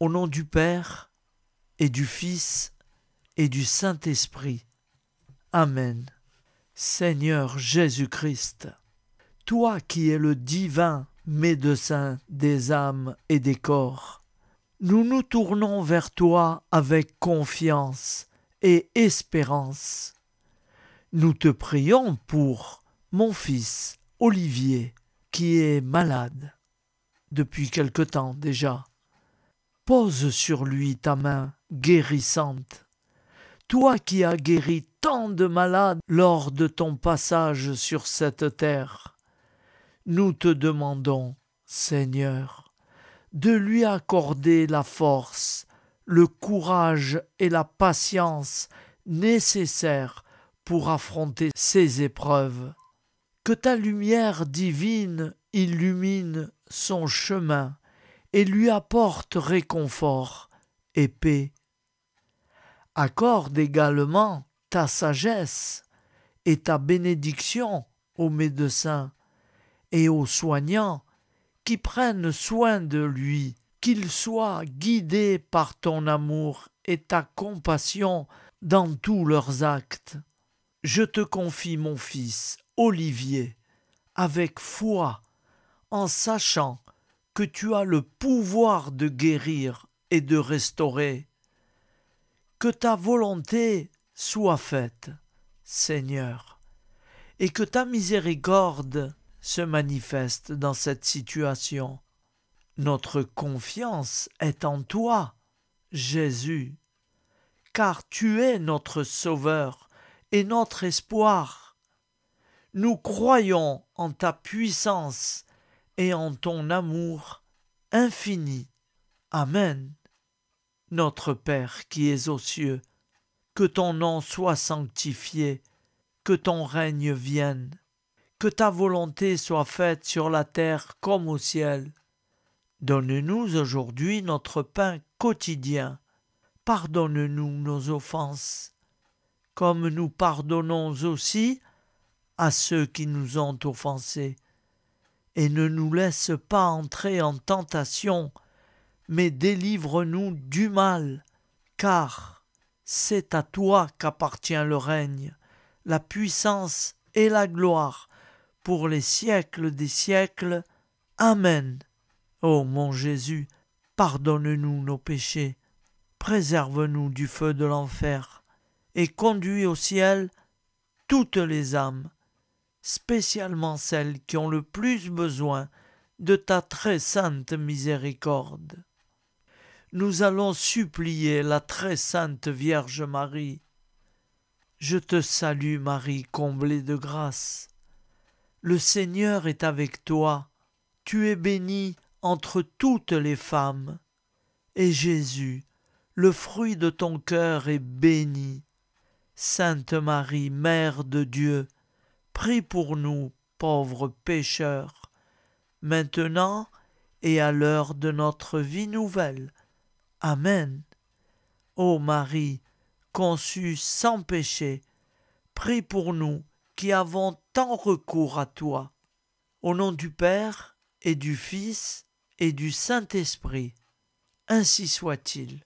Au nom du Père et du Fils et du Saint-Esprit. Amen. Seigneur Jésus-Christ, toi qui es le divin médecin des âmes et des corps, nous nous tournons vers toi avec confiance et espérance. Nous te prions pour mon fils Olivier, qui est malade depuis quelque temps déjà. Pose sur lui ta main guérissante. Toi qui as guéri tant de malades lors de ton passage sur cette terre, nous te demandons, Seigneur, de lui accorder la force, le courage et la patience nécessaires pour affronter ces épreuves. Que ta lumière divine illumine son chemin et lui apporte réconfort et paix. Accorde également ta sagesse et ta bénédiction aux médecins et aux soignants qui prennent soin de lui, qu'ils soient guidés par ton amour et ta compassion dans tous leurs actes. Je te confie mon fils, Olivier, avec foi, en sachant que tu as le pouvoir de guérir et de restaurer. Que ta volonté soit faite, Seigneur, et que ta miséricorde se manifeste dans cette situation. Notre confiance est en toi, Jésus, car tu es notre Sauveur et notre espoir. Nous croyons en ta puissance et en ton amour infini. Amen. Notre Père qui es aux cieux, que ton nom soit sanctifié, que ton règne vienne, que ta volonté soit faite sur la terre comme au ciel. Donne-nous aujourd'hui notre pain quotidien. Pardonne-nous nos offenses, comme nous pardonnons aussi à ceux qui nous ont offensés et ne nous laisse pas entrer en tentation, mais délivre-nous du mal, car c'est à toi qu'appartient le règne, la puissance et la gloire pour les siècles des siècles. Amen. Ô mon Jésus, pardonne-nous nos péchés, préserve-nous du feu de l'enfer, et conduis au ciel toutes les âmes, spécialement celles qui ont le plus besoin de ta très sainte miséricorde. Nous allons supplier la très sainte Vierge Marie. Je te salue Marie, comblée de grâce. Le Seigneur est avec toi, tu es bénie entre toutes les femmes, et Jésus, le fruit de ton cœur, est béni. Sainte Marie, Mère de Dieu, Prie pour nous, pauvres pécheurs, maintenant et à l'heure de notre vie nouvelle. Amen. Ô Marie, conçue sans péché, prie pour nous qui avons tant recours à toi. Au nom du Père et du Fils et du Saint-Esprit, ainsi soit-il.